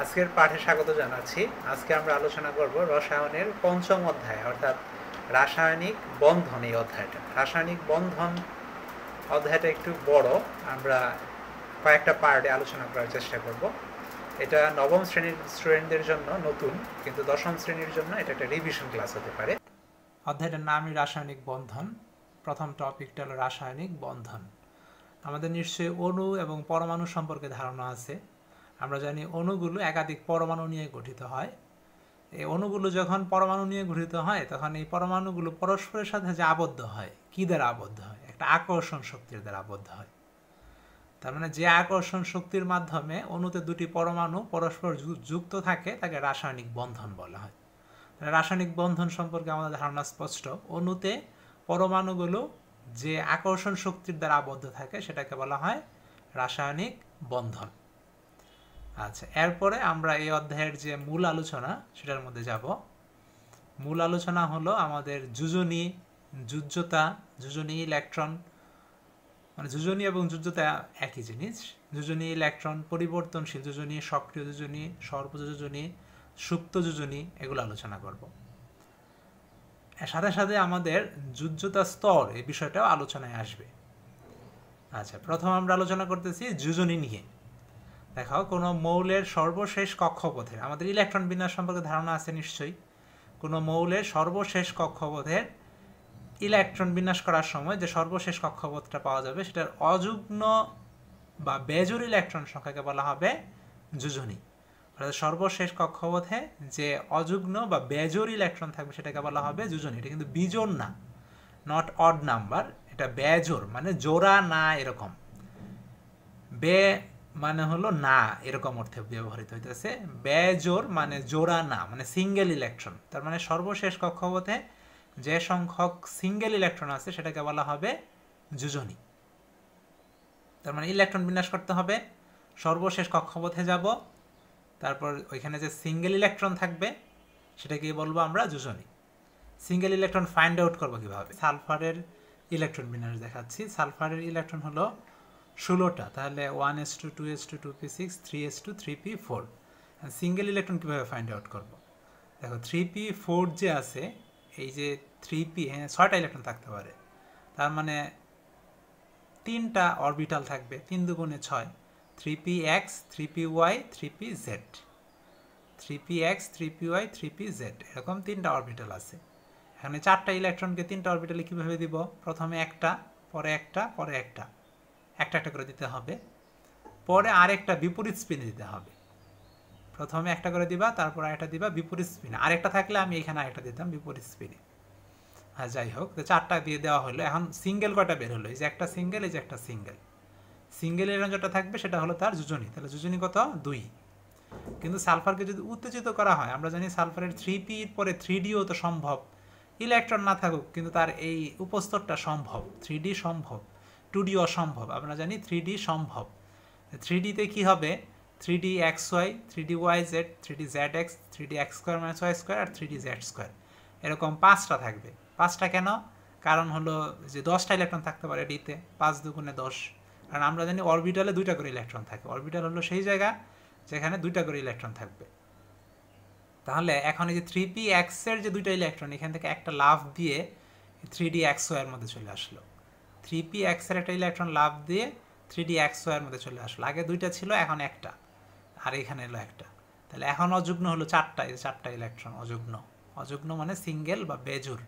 আজকের পাঠে স্বাগত জানাচ্ছি আজকে আমরা আলোচনা করব রসায়নের পঞ্চম অধ্যায় অর্থাৎ রাসায়নিক বন্ধন এই অধ্যায়টা রাসায়নিক বন্ধন অধ্যায়টা একটু বড় আমরা কয়েকটা পার্টে আলোচনা করার চেষ্টা করব এটা নবম শ্রেণীর স্টুডেন্টদের জন্য নতুন কিন্তু দশম শ্রেণীর জন্য এটা একটা রিভিশন ক্লাস হতে পারে অধ্যায়টার নামই রাসায়নিক বন্ধন প্রথম টপিকটা হলো রাসায়নিক বন্ধন আমাদের নিশ্চয়ই অণু এবং পরমাণু সম্পর্কে ধারণা আছে আমরা জানি অণুগুলো একাধিক পরমাণু নিয়ে গঠিত হয় এই অণুগুলো যখন পরমাণু নিয়ে গঠিত হয় তখন এই পরমাণুগুলো পরস্পরের সাথে যে আবদ্ধ হয় কী দ্বারা আবদ্ধ হয় একটা আকর্ষণ শক্তির দ্বারা আবদ্ধ হয় তার মানে যে আকর্ষণ শক্তির মাধ্যমে অণুতে দুটি পরমাণু পরস্পর যুক্ত থাকে তাকে রাসায়নিক বন্ধন বলা হয় রাসায়নিক বন্ধন সম্পর্কে আমাদের ধারণা স্পষ্ট অণুতে পরমাণুগুলো যে আকর্ষণ শক্তির দ্বারা আবদ্ধ থাকে সেটাকে বলা হয় রাসায়নিক বন্ধন আচ্ছা এরপরে আমরা এই অধ্যায়ের যে মূল আলোচনা সেটার মধ্যে যাব মূল আলোচনা হলো আমাদের যুজনী যুজ্যতা যুজনী ইলেকট্রন মানে যুজনী এবং যুজ্যতা একই জিনিস যুজনী ইলেকট্রন পরিবর্তনশীল যুজনী সক্রিয় যুজনী সর্বোচ্চ যোজনী সুপ্ত যুজনী এগুলো আলোচনা করব সাথে সাথে আমাদের যুজ্যতা স্তর এই বিষয়টাও আলোচনায় আসবে আচ্ছা প্রথম আমরা আলোচনা করতেছি যুজনী নিয়ে দেখাও কোনো মৌলের সর্বশেষ কক্ষপথের আমাদের ইলেকট্রন বিন্যাস সম্পর্কে ধারণা আছে নিশ্চয়ই কোনো মৌলের সর্বশেষ কক্ষপথের ইলেকট্রন বিন্যাস করার সময় যে সর্বশেষ কক্ষপথটা পাওয়া যাবে সেটার অযুগ্ম বা বেজুর ইলেকট্রন সংখ্যাকে বলা হবে যুজনী অর্থাৎ সর্বশেষ কক্ষপথে যে অযুগ্ম বা বেজোর ইলেকট্রন থাকবে সেটাকে বলা হবে যুজনী এটা কিন্তু বিজোর না নট অড নাম্বার এটা বেজোর মানে জোড়া না এরকম বে মানে হলো না এরকম অর্থে ব্যবহৃত হইতেছে বেজোর মানে জোড়া না মানে সিঙ্গেল ইলেকট্রন তার মানে সর্বশেষ কক্ষপথে যে সংখ্যক সিঙ্গেল ইলেকট্রন আছে সেটাকে বলা হবে যোজনী তার মানে ইলেকট্রন বিন্যাস করতে হবে সর্বশেষ কক্ষপথে যাব তারপর ওইখানে যে সিঙ্গেল ইলেকট্রন থাকবে সেটাকে বলবো আমরা যোজনী সিঙ্গেল ইলেকট্রন ফাইন্ড আউট করবো কীভাবে সালফারের ইলেকট্রন বিন্যাস দেখাচ্ছি সালফারের ইলেকট্রন হলো ষোলোটা তাহলে one S two two S two two P six three S two three P four single electron কীভাবে ফাইন্ড আউট করব দেখো থ্রি পি ফোর যে আছে এই যে থ্রি পি হ্যাঁ ছয়টা ইলেকট্রন থাকতে পারে তার মানে তিনটা অরবিটাল থাকবে তিন দুগুণে ছয় three P X three P Y three P Z three P X three P Y three P Z এরকম তিনটা অরবিটাল আছে এখানে চারটা ইলেকট্রনকে তিনটা অরবিটালে কীভাবে দিব প্রথমে একটা পরে একটা পরে একটা একটা একটা করে দিতে হবে পরে আরেকটা বিপরীত স্পিনে দিতে হবে প্রথমে একটা করে দিবা তারপর আরেকটা দিবা বিপরীত স্পিনে আরেকটা থাকলে আমি এখানে আরেকটা দিতাম বিপরীত স্পিনে হ্যাঁ যাই হোক তো চারটা দিয়ে দেওয়া হলো এখন সিঙ্গেল কটা বের হলো এই যে একটা সিঙ্গেল এই যে একটা সিঙ্গেল সিঙ্গেল সিঙ্গেলের যেটা থাকবে সেটা হলো তার যোজনী তাহলে যোজনী কত দুই কিন্তু সালফারকে যদি উত্তেজিত করা হয় আমরা জানি সালফারের থ্রি পির পরে থ্রি ডিও তো সম্ভব ইলেকট্রন না থাকুক কিন্তু তার এই উপস্তরটা সম্ভব থ্রি ডি সম্ভব টু ডি অসম্ভব আমরা জানি থ্রি ডি সম্ভব থ্রি ডিতে কী হবে three D X Y three D Y Z three D Z X three D X square minus Y square আর থ্রি ডি জ্যাড স্কোয়ার এরকম পাঁচটা থাকবে পাঁচটা কেন কারণ হলো যে দশটা ইলেকট্রন থাকতে পারে ডিতে পাঁচ দুগুণে দশ কারণ আমরা জানি অরবিটালে দুইটা করে ইলেকট্রন থাকে অরবিটাল হলো সেই জায়গা যেখানে দুইটা করে ইলেকট্রন থাকবে তাহলে এখন এই যে থ্রি পি এক্সের যে দুইটা ইলেকট্রন এখান থেকে একটা লাভ দিয়ে থ্রি ডি এক্স ওয়ার মধ্যে চলে আসলো থ্রি পি এক্সের একটা ইলেকট্রন লাভ দিয়ে থ্রি ডি এক্স মধ্যে চলে আসলো আগে দুইটা ছিল এখন একটা আর এখানে এলো একটা তাহলে এখন অযুগ্ন হলো চারটা এই চারটা ইলেকট্রন অযুগ্ন অযুগ্ন মানে সিঙ্গেল বা বেজুর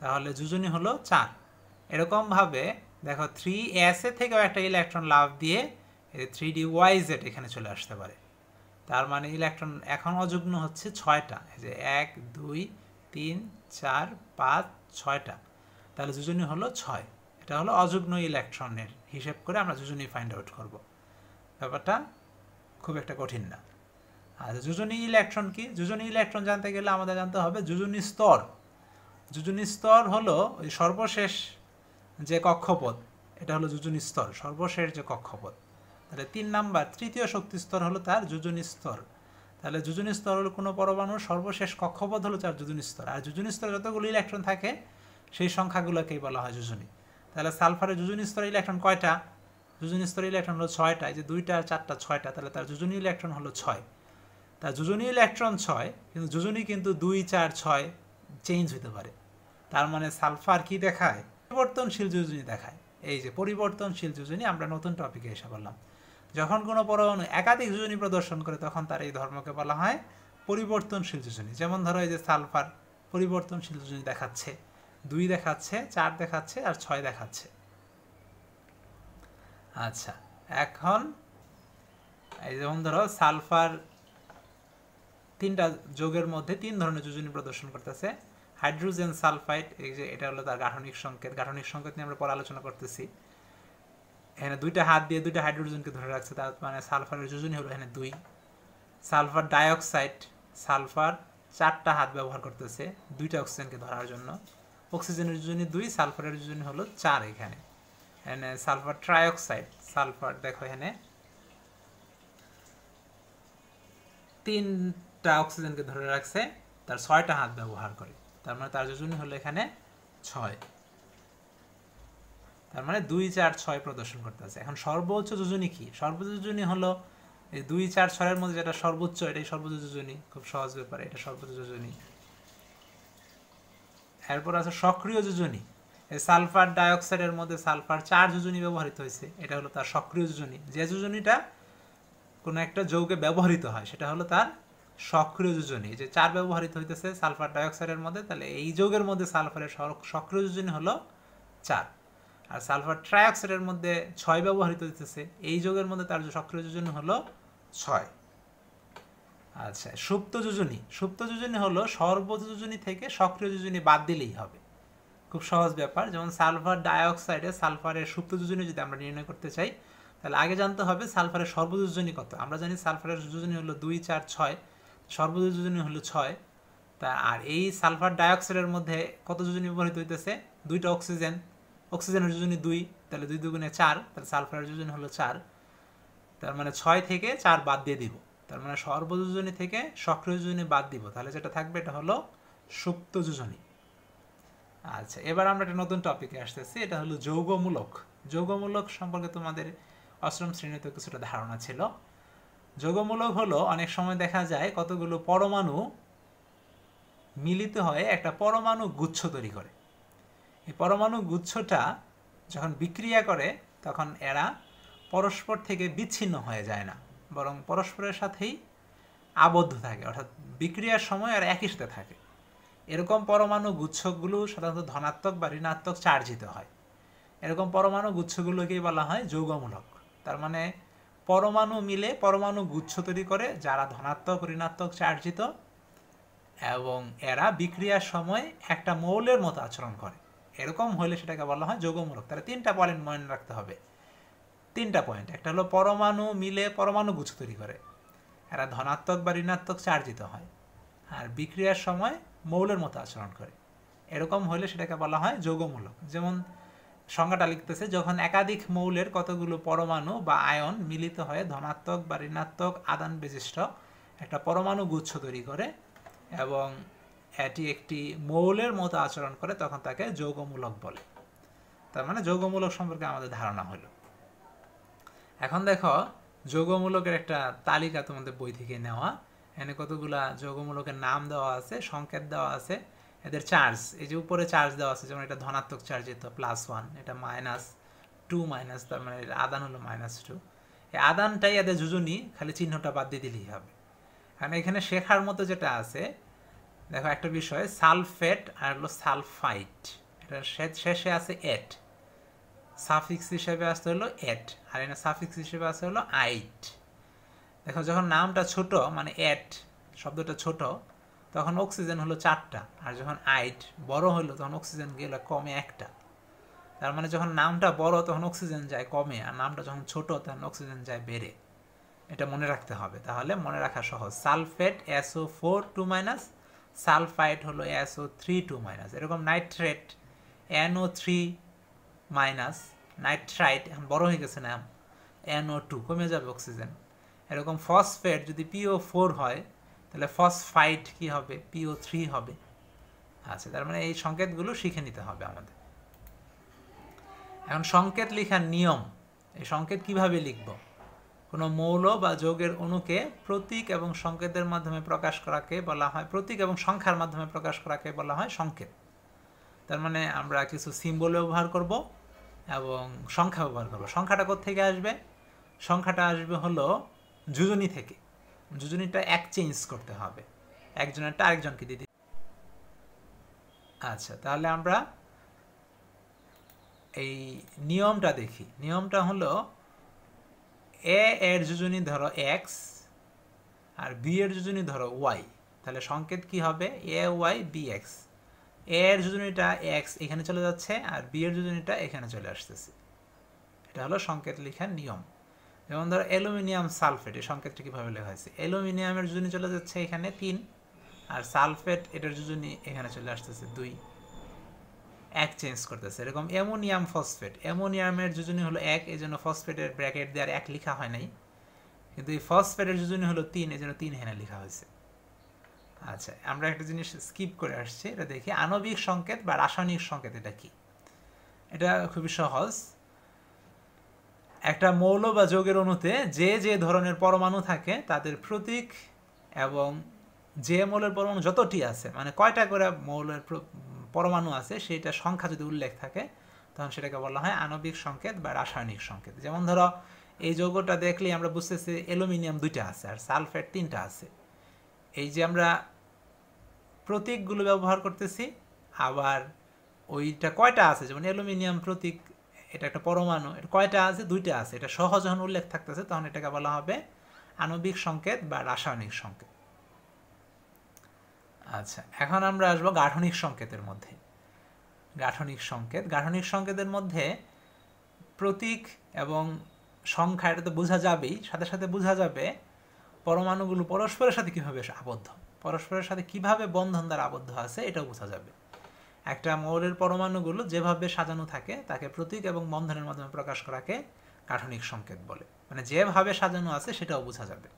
তাহলে যুজনী হলো চার এরকমভাবে দেখো থ্রি এসে থেকেও একটা ইলেকট্রন লাভ দিয়ে থ্রি ডি ওয়াই জেড এখানে চলে আসতে পারে তার মানে ইলেকট্রন এখন অযুগ্ন হচ্ছে ছয়টা এই যে এক দুই তিন চার পাঁচ ছয়টা তাহলে দুজনই হলো ছয় এটা হলো অযুগ্ম ইলেকট্রনের হিসেব করে আমরা যোজনী ফাইন্ড আউট করব ব্যাপারটা খুব একটা কঠিন না আর যুজনী ইলেকট্রন কি যুজনী ইলেকট্রন জানতে গেলে আমাদের জানতে হবে যুজনী স্তর যুজনী স্তর হলো ওই সর্বশেষ যে কক্ষপথ এটা হলো যুজনী স্তর সর্বশেষ যে কক্ষপথ তাহলে তিন নাম্বার তৃতীয় শক্তি স্তর হলো তার যুজনী স্তর তাহলে যুজনী স্তর হলো কোনো পরমাণুর সর্বশেষ কক্ষপথ হলো তার যুজনী স্তর আর যুজনী স্তরে যতগুলো ইলেকট্রন থাকে সেই সংখ্যাগুলোকেই বলা হয় যুজনী তাহলে সালফারের যোজন স্তরে ইলেকট্রন কয়টা যোজন স্তরে ইলেকট্রন হলো ছয়টা এই যে দুইটা আর চারটা ছয়টা তাহলে তার যোজনী ইলেকট্রন হলো ছয় তার যুজনী ইলেকট্রন ছয় কিন্তু যোজনী কিন্তু দুই চার ছয় চেঞ্জ হতে পারে তার মানে সালফার কি দেখায় পরিবর্তনশীল যোজনী দেখায় এই যে পরিবর্তনশীল যুজনী আমরা নতুন টপিকে এসে বললাম যখন কোনো পরমাণু একাধিক যোজনী প্রদর্শন করে তখন তার এই ধর্মকে বলা হয় পরিবর্তনশীল যোজনী যেমন ধরো এই যে সালফার পরিবর্তনশীল যোজনী দেখাচ্ছে দুই দেখাচ্ছে চার দেখাচ্ছে আর ছয় দেখাচ্ছে আচ্ছা এখন এই যেমন ধরো সালফার তিনটা যোগের মধ্যে তিন ধরনের যোজনী প্রদর্শন করতেছে হাইড্রোজেন সালফাইড এই যে এটা হলো তার গাঠনিক সংকেত গাঠনিক সংকেত নিয়ে আমরা পরে আলোচনা করতেছি এখানে দুইটা হাত দিয়ে দুইটা হাইড্রোজেনকে ধরে রাখছে তার মানে সালফারের যোজনী হলো এখানে দুই সালফার ডাইঅক্সাইড সালফার চারটা হাত ব্যবহার করতেছে দুইটা অক্সিজেনকে ধরার জন্য অক্সিজেনের জন্য দুই সালফারের জন্য হলো চার এখানে এখানে uh, সালফার ট্রাইঅক্সাইড সালফার দেখো এখানে তিনটা অক্সিজেনকে ধরে রাখছে তার ছয়টা হাত ব্যবহার করে তার মানে তার জন্য হলো এখানে ছয় তার মানে দুই চার ছয় প্রদর্শন করতে আছে এখন সর্বোচ্চ যোজনী কি সর্বোচ্চ যোজনী হলো এই দুই চার ছয়ের মধ্যে যেটা সর্বোচ্চ এটাই সর্বোচ্চ যোজনী খুব সহজ ব্যাপার এটা সর্বোচ্চ যোজনী এরপর আছে সক্রিয় যোজনী সালফার ডাইঅক্সাইডের মধ্যে সালফার চার যোজনী ব্যবহৃত হয়েছে এটা হলো তার সক্রিয় যোজনী যে যোজনীটা কোনো একটা যৌগে ব্যবহৃত হয় সেটা হলো তার সক্রিয় যোজনী যে চার ব্যবহৃত হইতেছে সালফার ডাইঅক্সাইডের মধ্যে তাহলে এই যৌগের মধ্যে সালফারের সক্রিয় যোজনী হলো চার আর সালফার ট্রাইঅক্সাইডের মধ্যে ছয় ব্যবহৃত হইতেছে এই যৌগের মধ্যে তার সক্রিয় যোজনী হলো ছয় আচ্ছা সুপ্ত যোজনী সুপ্ত যোজনী হলো সর্বযোজনী থেকে সক্রিয় যোজনী বাদ দিলেই হবে খুব সহজ ব্যাপার যেমন সালফার ডাইঅক্সাইডে সালফারের সুপ্ত যোজনী যদি আমরা নির্ণয় করতে চাই তাহলে আগে জানতে হবে সালফারের সর্বযোজনী কত আমরা জানি সালফারের যোজনী হলো দুই চার ছয় সর্বযোজনী হলো ছয় তা আর এই সালফার ডাইঅক্সাইডের মধ্যে কত যোজনী ব্যবহৃত হইতেছে দুইটা অক্সিজেন অক্সিজেনের যোজনী দুই তাহলে দুই দুগুণে চার তাহলে সালফারের যোজনী হলো চার তার মানে ছয় থেকে চার বাদ দিয়ে দিব তার মানে সর্বযোজনী থেকে সক্রিয় যোজনী বাদ দিব তাহলে যেটা থাকবে এটা হলো সুপ্ত যোজনী আচ্ছা এবার আমরা একটা নতুন টপিকে আসতেছি এটা হলো যৌগমূলক যৌগমূলক সম্পর্কে তোমাদের অষ্টম শ্রেণীতে কিছুটা ধারণা ছিল যৌগমূলক হলো অনেক সময় দেখা যায় কতগুলো পরমাণু মিলিত হয়ে একটা পরমাণু গুচ্ছ তৈরি করে এই পরমাণু গুচ্ছটা যখন বিক্রিয়া করে তখন এরা পরস্পর থেকে বিচ্ছিন্ন হয়ে যায় না বরং পরস্পরের সাথেই আবদ্ধ থাকে অর্থাৎ বিক্রিয়ার সময় আর একই সাথে থাকে এরকম পরমাণু গুচ্ছগুলো সাধারণত ধনাত্মক বা ঋণাত্মক চার্জিত হয় এরকম পরমাণু গুচ্ছগুলোকেই বলা হয় যৌগমূলক তার মানে পরমাণু মিলে পরমাণু গুচ্ছ তৈরি করে যারা ধনাত্মক ঋণাত্মক চার্জিত এবং এরা বিক্রিয়ার সময় একটা মৌলের মতো আচরণ করে এরকম হলে সেটাকে বলা হয় যৌগমূলক তাহলে তিনটা পয়েন্ট মনে রাখতে হবে তিনটা পয়েন্ট একটা হলো পরমাণু মিলে পরমাণু গুচ্ছ তৈরি করে এরা ধনাত্মক বা ঋণাত্মক চার্জিত হয় আর বিক্রিয়ার সময় মৌলের মতো আচরণ করে এরকম হলে সেটাকে বলা হয় যৌগমূলক যেমন সংজ্ঞাটা লিখতেছে যখন একাধিক মৌলের কতগুলো পরমাণু বা আয়ন মিলিত হয়ে ধনাত্মক বা ঋণাত্মক আদান বিশিষ্ট একটা পরমাণু গুচ্ছ তৈরি করে এবং এটি একটি মৌলের মতো আচরণ করে তখন তাকে যৌগমূলক বলে তার মানে যৌগমূলক সম্পর্কে আমাদের ধারণা হলো এখন দেখো যোগমূলকের একটা তালিকা তোমাদের বই থেকে নেওয়া এখানে কতগুলা যোগমূলকের নাম দেওয়া আছে সংকেত দেওয়া আছে এদের চার্জ এই যে উপরে চার্জ দেওয়া আছে যেমন এটা ধনাত্মক চার্জ এত প্লাস ওয়ান এটা মাইনাস টু মাইনাস তার মানে আদান হলো মাইনাস টু এই আদানটাই এদের যুজুনি খালি চিহ্নটা বাদ দিয়ে দিলেই হবে কারণ এখানে শেখার মতো যেটা আছে দেখো একটা বিষয় সালফেট আর হলো সালফাইট এটা শেষে আছে এট সাফিক্স হিসেবে আসতে হলো এট আর এখানে সাফিক্স হিসেবে আসতে হলো আইট দেখো যখন নামটা ছোট মানে এট শব্দটা ছোট তখন অক্সিজেন হলো চারটা আর যখন আইট বড় হলো তখন অক্সিজেন গেলে কমে একটা তার মানে যখন নামটা বড় তখন অক্সিজেন যায় কমে আর নামটা যখন ছোট তখন অক্সিজেন যায় বেড়ে এটা মনে রাখতে হবে তাহলে মনে রাখা সহজ sulphate SO four two minus sulphite হলো এসও থ্রি টু মাইনাস এরকম nitrate NO three minus nitrite এখন বড় হয়ে গেছে না এনও টু কমে যাবে অক্সিজেন এরকম ফসফেট যদি পিও ফোর হয় তাহলে ফসফাইট কি হবে পিও থ্রি হবে আচ্ছা তার মানে এই সংকেতগুলো শিখে নিতে হবে আমাদের এখন সংকেত লেখার নিয়ম এই সংকেত কিভাবে লিখব কোনো মৌল বা যোগের অণুকে প্রতীক এবং সংকেতের মাধ্যমে প্রকাশ করাকে বলা হয় প্রতীক এবং সংখ্যার মাধ্যমে প্রকাশ করাকে বলা হয় সংকেত তার মানে আমরা কিছু সিম্বল ব্যবহার করব এবং সংখ্যা ব্যবহার করব সংখ্যাটা থেকে আসবে সংখ্যাটা আসবে হলো যুজনী থেকে যুজনীটা এক চেঞ্জ করতে হবে একজনেরটা আরেকজনকে দিতে আচ্ছা তাহলে আমরা এই নিয়মটা দেখি নিয়মটা হলো এ এর যোজনী ধরো এক্স আর বি এর যোজনী ধরো ওয়াই তাহলে সংকেত কি হবে এ ওয়াই বি এক্স এর যোজনীটা এক্স এখানে চলে যাচ্ছে আর বি এর যোজনীটা এখানে চলে আসতেছে এটা হলো সংকেত লেখার নিয়ম যেমন ধরো অ্যালুমিনিয়াম সালফেট এই সংকেতটা কীভাবে লেখা হয়েছে অ্যালুমিনিয়ামের যোজনী চলে যাচ্ছে এখানে তিন আর সালফেট এটার যোজনী এখানে চলে আসতেছে দুই এক চেঞ্জ করতেছে এরকম অ্যামোনিয়াম ফসফেট অ্যামোনিয়ামের যোজনী হলো এক এই জন্য ফসফেটের ব্র্যাকেট দিয়ে আর এক লেখা হয় নাই কিন্তু এই ফসফেটের যোজনী হলো তিন এই জন্য তিন হেনে লেখা হয়েছে আচ্ছা আমরা একটা জিনিস স্কিপ করে আসছি এটা দেখি আণবিক সংকেত বা রাসায়নিক সংকেত এটা কি এটা খুবই সহজ একটা মৌল বা যোগের অণুতে যে যে ধরনের পরমাণু থাকে তাদের প্রতীক এবং যে মৌলের পরমাণু যতটি আছে মানে কয়টা করে মৌলের পরমাণু আছে সেটা সংখ্যা যদি উল্লেখ থাকে তখন সেটাকে বলা হয় আণবিক সংকেত বা রাসায়নিক সংকেত যেমন ধরো এই যৌগটা দেখলেই আমরা বুঝতেছি অ্যালুমিনিয়াম দুইটা আছে আর সালফেট তিনটা আছে এই যে আমরা প্রতীকগুলো ব্যবহার করতেছি আবার ওইটা কয়টা আছে যেমন অ্যালুমিনিয়াম প্রতীক এটা একটা পরমাণু এটা কয়টা আছে দুইটা আছে এটা সহজ যখন উল্লেখ থাকতেছে তখন এটাকে বলা হবে আণবিক সংকেত বা রাসায়নিক সংকেত আচ্ছা এখন আমরা আসবো গাঠনিক সংকেতের মধ্যে গাঠনিক সংকেত গাঠনিক সংকেতের মধ্যে প্রতীক এবং সংখ্যা এটা তো বোঝা যাবেই সাথে সাথে বোঝা যাবে পরমাণুগুলো পরস্পরের সাথে কীভাবে আবদ্ধ পরস্পরের সাথে কিভাবে বন্ধন দ্বারা আবদ্ধ আছে এটাও বোঝা যাবে একটা মৌলের পরমাণুগুলো যেভাবে সাজানো থাকে তাকে প্রতীক এবং বন্ধনের মাধ্যমে প্রকাশ করাকে গাঠনিক সংকেত বলে মানে যেভাবে সাজানো আছে সেটাও বোঝা যাবে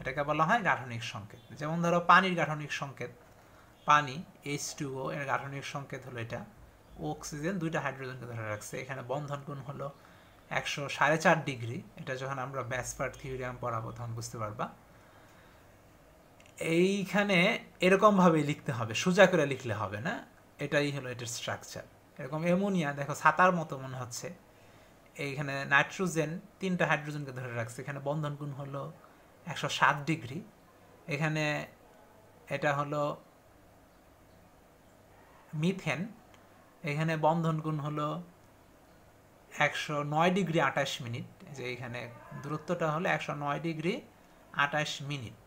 এটাকে বলা হয় গাঠনিক সংকেত যেমন ধরো পানির গাঠনিক সংকেত পানি এইচ টু ও এর গাঠনিক সংকেত হলো এটা অক্সিজেন দুইটা হাইড্রোজেনকে ধরে রাখছে এখানে বন্ধন কোন হলো একশো সাড়ে চার ডিগ্রি এটা যখন আমরা ব্যাসপার থিওরিয়াম পড়াবো তখন বুঝতে পারবা এইখানে এরকমভাবে লিখতে হবে সোজা করে লিখলে হবে না এটাই হলো এটার স্ট্রাকচার এরকম অ্যামোনিয়া দেখো ছাতার মতো মনে হচ্ছে এইখানে নাইট্রোজেন তিনটা হাইড্রোজেনকে ধরে রাখছে এখানে বন্ধন গুণ হলো একশো সাত ডিগ্রি এখানে এটা হলো মিথেন এখানে বন্ধন গুণ হলো একশো নয় ডিগ্রি আঠাশ মিনিট যে এখানে দূরত্বটা হলো একশো নয় ডিগ্রি আঠাশ মিনিট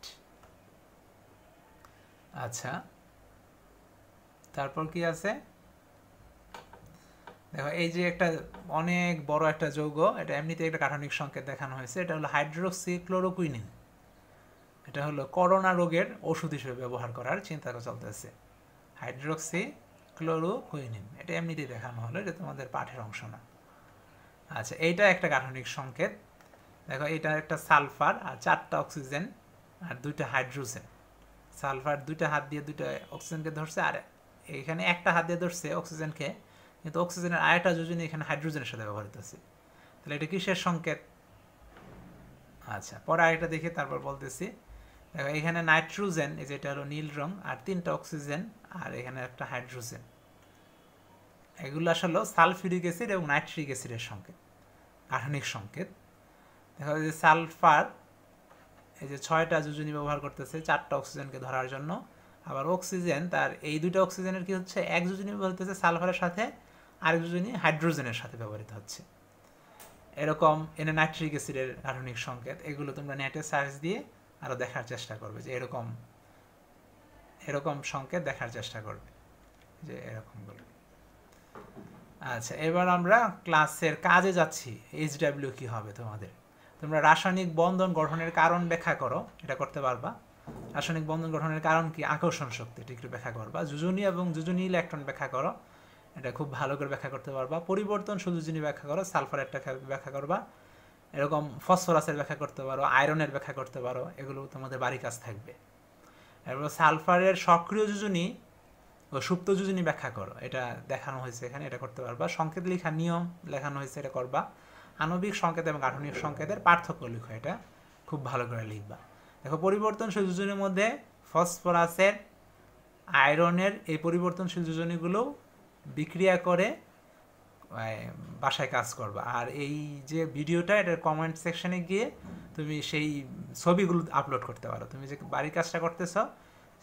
আচ্ছা তারপর কি আছে দেখো এই যে একটা অনেক বড় একটা যৌগ এটা এমনিতে একটা কাঠনিক সংকেত দেখানো হয়েছে এটা হলো হাইড্রোক্সি ক্লোরোকুইনিন এটা হলো করোনা রোগের ওষুধ হিসেবে ব্যবহার করার চিন্তা চলতেছে হাইড্রোক্সি ক্লোরোকুইনিন এটা এমনিতেই দেখানো হলো এটা তোমাদের পাঠের অংশ না আচ্ছা এইটা একটা গাঠনিক সংকেত দেখো এটা একটা সালফার আর চারটা অক্সিজেন আর দুইটা হাইড্রোজেন সালফার দুইটা হাত দিয়ে দুইটা অক্সিজেনকে ধরছে আর এখানে একটা হাত দিয়ে ধরছে অক্সিজেনকে কিন্তু অক্সিজেনের আয়টা যোজনী এখানে হাইড্রোজেনের সাথে ব্যবহৃত আছে তাহলে এটা কিসের সংকেত আচ্ছা পরে আরেকটা দেখে তারপর বলতেছি দেখো এখানে নাইট্রোজেন এই যেটা হলো নীল রং আর তিনটা অক্সিজেন আর এখানে একটা হাইড্রোজেন এগুলো আসলে সালফিউরিক অ্যাসিড এবং নাইট্রিক অ্যাসিডের সংকেত গাঠনিক সংকেত দেখো যে সালফার এই যে ছয়টা যোজনী ব্যবহার করতেছে চারটা অক্সিজেনকে ধরার জন্য আবার অক্সিজেন তার এই দুইটা অক্সিজেনের কি হচ্ছে এক যোজনী ব্যবহার হচ্ছে সালফারের সাথে আরেক যোজনী হাইড্রোজেনের সাথে ব্যবহৃত হচ্ছে এরকম এনে নাইট্রিক অ্যাসিডের আধুনিক সংকেত এগুলো তোমরা নেটে সার্চ দিয়ে আরও দেখার চেষ্টা করবে যে এরকম এরকম সংকেত দেখার চেষ্টা করবে যে এরকম বলে আচ্ছা এবার আমরা ক্লাসের কাজে যাচ্ছি এইচ ডাব্লিউ কী হবে তোমাদের তোমরা রাসায়নিক বন্ধন গঠনের কারণ ব্যাখ্যা করো এটা করতে পারবা রাসায়নিক বন্ধন গঠনের কারণ কি আকর্ষণ শক্তি এটা একটু ব্যাখ্যা করবা যুজনী এবং যুজনী ইলেকট্রন ব্যাখ্যা করো এটা খুব ভালো করে ব্যাখ্যা করতে পারবা পরিবর্তন সুযোজনী ব্যাখ্যা করো সালফার একটা ব্যাখ্যা করবা এরকম ফসফরাসের ব্যাখ্যা করতে পারো আয়রনের ব্যাখ্যা করতে পারো এগুলো তোমাদের বাড়ি কাজ থাকবে এরপর সালফারের সক্রিয় যোজনী ও সুপ্ত যোজনী ব্যাখ্যা করো এটা দেখানো হয়েছে এখানে এটা করতে পারবা সংকেত লেখা নিয়ম লেখানো হয়েছে এটা করবা আণবিক সংকেত এবং গাঠনিক সংকেতের পার্থক্য লিখো এটা খুব ভালো করে লিখবা দেখো পরিবর্তনশীল যোজনের মধ্যে ফসফরাসের আয়রনের এই পরিবর্তনশীল যোজনীগুলো বিক্রিয়া করে বাসায় কাজ করবা আর এই যে ভিডিওটা এটার কমেন্ট সেকশনে গিয়ে তুমি সেই ছবিগুলো আপলোড করতে পারো তুমি যে বাড়ির কাজটা করতেছ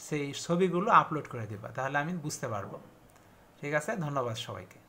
সেই ছবিগুলো আপলোড করে দেবা তাহলে আমি বুঝতে পারবো ঠিক আছে ধন্যবাদ সবাইকে